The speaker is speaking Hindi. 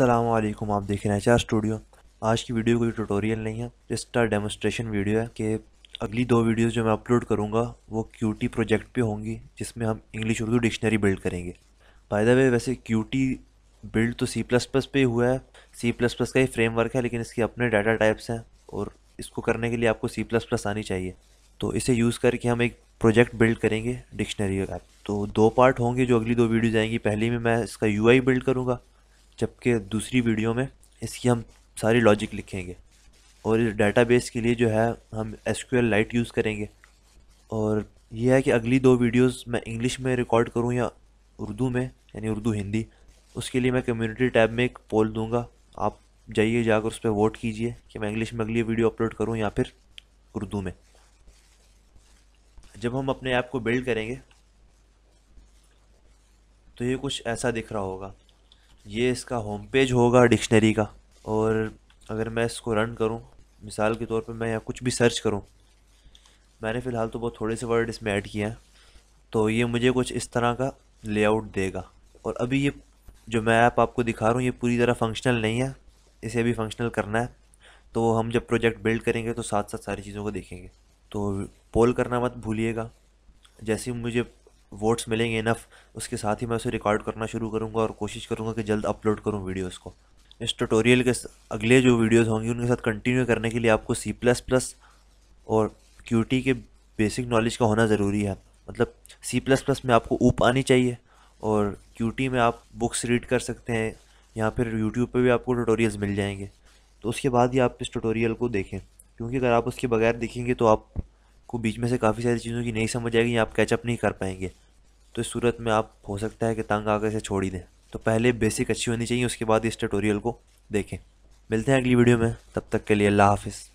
असलम आप देख रहे हैं चार स्टूडियो आज की वीडियो कोई ट्यूटोरियल नहीं है इसका डेमोस्ट्रेशन वीडियो है कि अगली दो वीडियोस जो मैं अपलोड करूँगा वो क्यू प्रोजेक्ट पे होंगी जिसमें हम इंग्लिश उर्दू डिक्शनरी बिल्ड करेंगे बाय द वे वैसे क्यू बिल्ड तो सी प्लस प्लस पे हुआ है सी प्लस प्लस का ही फ्रेमवर्क है लेकिन इसके अपने डाटा टाइप्स हैं और इसको करने के लिए आपको सी प्लस प्लस आनी चाहिए तो इसे यूज़ करके हम एक प्रोजेक्ट बिल्ड करेंगे डिक्शनरी का तो दो पार्ट होंगे जो अगली दो वीडियोज आएंगी पहली में मैं इसका यू बिल्ड करूँगा जबकि दूसरी वीडियो में इसकी हम सारी लॉजिक लिखेंगे और इस डाटाबेस के लिए जो है हम एस लाइट यूज़ करेंगे और यह है कि अगली दो वीडियोस मैं इंग्लिश में रिकॉर्ड करूं या उर्दू में यानी उर्दू हिंदी उसके लिए मैं कम्युनिटी टैब में एक पोल दूंगा आप जाइए जाकर उस पर वोट कीजिए कि मैं इंग्लिश में अगली वीडियो अपलोड करूं या फिर उर्दू में जब हम अपने ऐप को बिल्ड करेंगे तो ये कुछ ऐसा दिख रहा होगा ये इसका होम पेज होगा डिक्शनरी का और अगर मैं इसको रन करूँ मिसाल के तौर पर मैं यहाँ कुछ भी सर्च करूँ मैंने फ़िलहाल तो बहुत थोड़े से वर्ड इसमें ऐड किए हैं तो ये मुझे कुछ इस तरह का लेआउट देगा और अभी ये जो मैं ऐप आपको दिखा रहा हूँ ये पूरी तरह फंक्शनल नहीं है इसे अभी फंक्शनल करना है तो हम जब प्रोजेक्ट बिल्ड करेंगे तो साथ साथ सारी चीज़ों को देखेंगे तो पोल करना मत भूलिएगा जैसे मुझे वोट्स मिलेंगे इनफ उसके साथ ही मैं उसे रिकॉर्ड करना शुरू करूँगा और कोशिश करूँगा कि जल्द अपलोड करूँ वीडियोज़ को इस ट्यूटोरियल के अगले जो वीडियोज़ होंगी उनके साथ कंटिन्यू करने के लिए आपको सी प्लस प्लस और क्यू टी के बेसिक नॉलेज का होना ज़रूरी है मतलब सी प्लस प्लस में आपको ऊप आनी चाहिए और क्यू टी में आप बुक्स रीड कर सकते हैं या फिर यूट्यूब पर भी आपको ट्यूटोरियल्स मिल जाएंगे तो उसके बाद ही आप इस ट्यूटोरियल को देखें क्योंकि अगर आप उसके बगैर देखेंगे तो आप को बीच में से काफ़ी सारी चीज़ों की नहीं समझ आएगी या आप कैचअप नहीं कर पाएंगे तो इस सूरत में आप हो सकता है कि तंग आकर इसे छोड़ ही दें तो पहले बेसिक अच्छी होनी चाहिए उसके बाद इस ट्यूटोरियल को देखें मिलते हैं अगली वीडियो में तब तक के लिए अल्लाह हाफिज़